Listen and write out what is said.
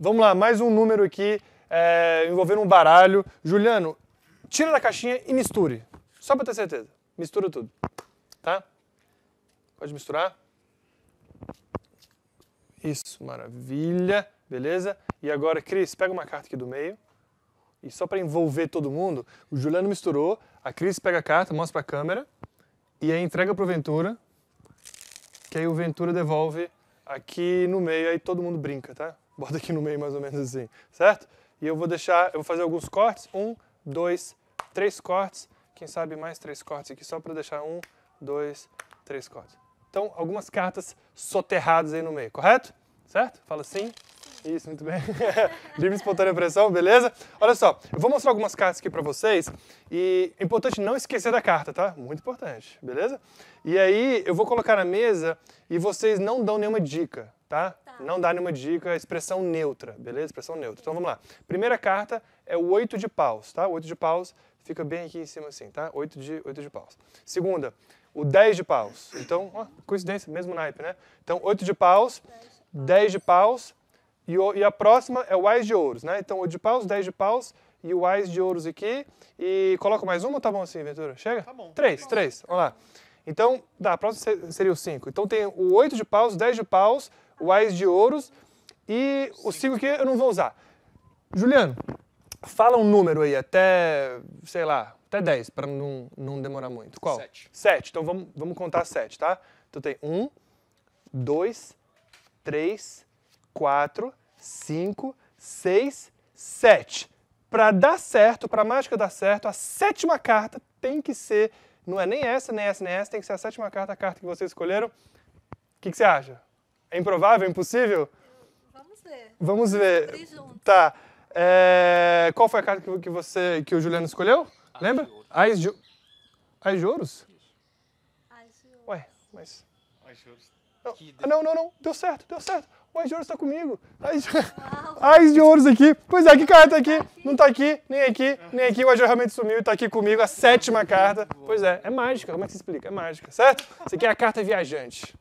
Vamos lá, mais um número aqui é, envolvendo um baralho. Juliano, tira da caixinha e misture. Só para ter certeza. Mistura tudo. Tá? Pode misturar. Isso, maravilha. Beleza? E agora, Cris, pega uma carta aqui do meio. E só para envolver todo mundo, o Juliano misturou, a Cris pega a carta, mostra para a câmera e aí entrega para o Ventura, que aí o Ventura devolve aqui no meio, aí todo mundo brinca, tá? Bota aqui no meio mais ou menos assim, certo? E eu vou deixar, eu vou fazer alguns cortes. Um, dois, três cortes. Quem sabe mais três cortes aqui, só para deixar um, dois, três cortes. Então, algumas cartas soterradas aí no meio, correto? Certo? Fala sim. Isso, muito bem. Livre espontânea pressão, beleza? Olha só, eu vou mostrar algumas cartas aqui para vocês e é importante não esquecer da carta, tá? Muito importante, beleza? E aí eu vou colocar na mesa e vocês não dão nenhuma dica tá? tá? Não dá nenhuma dica, expressão neutra, beleza? Expressão neutra. Então vamos lá. Primeira carta é o oito de paus, tá? oito de paus fica bem aqui em cima assim, tá? Oito de, oito de paus. Segunda, o dez de paus. Então, ó, coincidência, mesmo naipe, né? Então, oito de paus, dez de paus, e, o, e a próxima é o ás de ouros, né? Então, oito de paus, dez de paus, e o ás de ouros aqui. E coloca mais uma ou tá bom assim, Ventura? Chega? Tá bom. Três, tá bom. três. Vamos lá. Então, dá, a próxima seria o 5. Então tem o 8 de paus, 10 de paus, o Ais de Ouros e o 5 que eu não vou usar. Juliano, fala um número aí, até, sei lá, até 10, para não, não demorar muito. Qual? 7. 7, então vamos, vamos contar 7, tá? Então tem 1, 2, 3, 4, 5, 6, 7. Para dar certo, para a mágica dar certo, a sétima carta tem que ser, não é nem essa, nem essa, nem essa, tem que ser a sétima carta, a carta que vocês escolheram. O que, que você acha? É improvável? É impossível? Vamos ver. Vamos ver. Tá. É, qual foi a carta que você, que o Juliano escolheu? As Lembra? De As de, As de ouros? As de ouros. Ué, mas... As de ouros. Não, não, não, Deu certo, deu certo. O As de ouros tá comigo. As de, As de ouros aqui. Pois é, que carta aqui? Não tá aqui, nem aqui, nem aqui. O As de ouros realmente sumiu e tá aqui comigo. A sétima carta. Pois é, é mágica. Como é que se explica? É mágica, certo? Isso aqui é a carta viajante.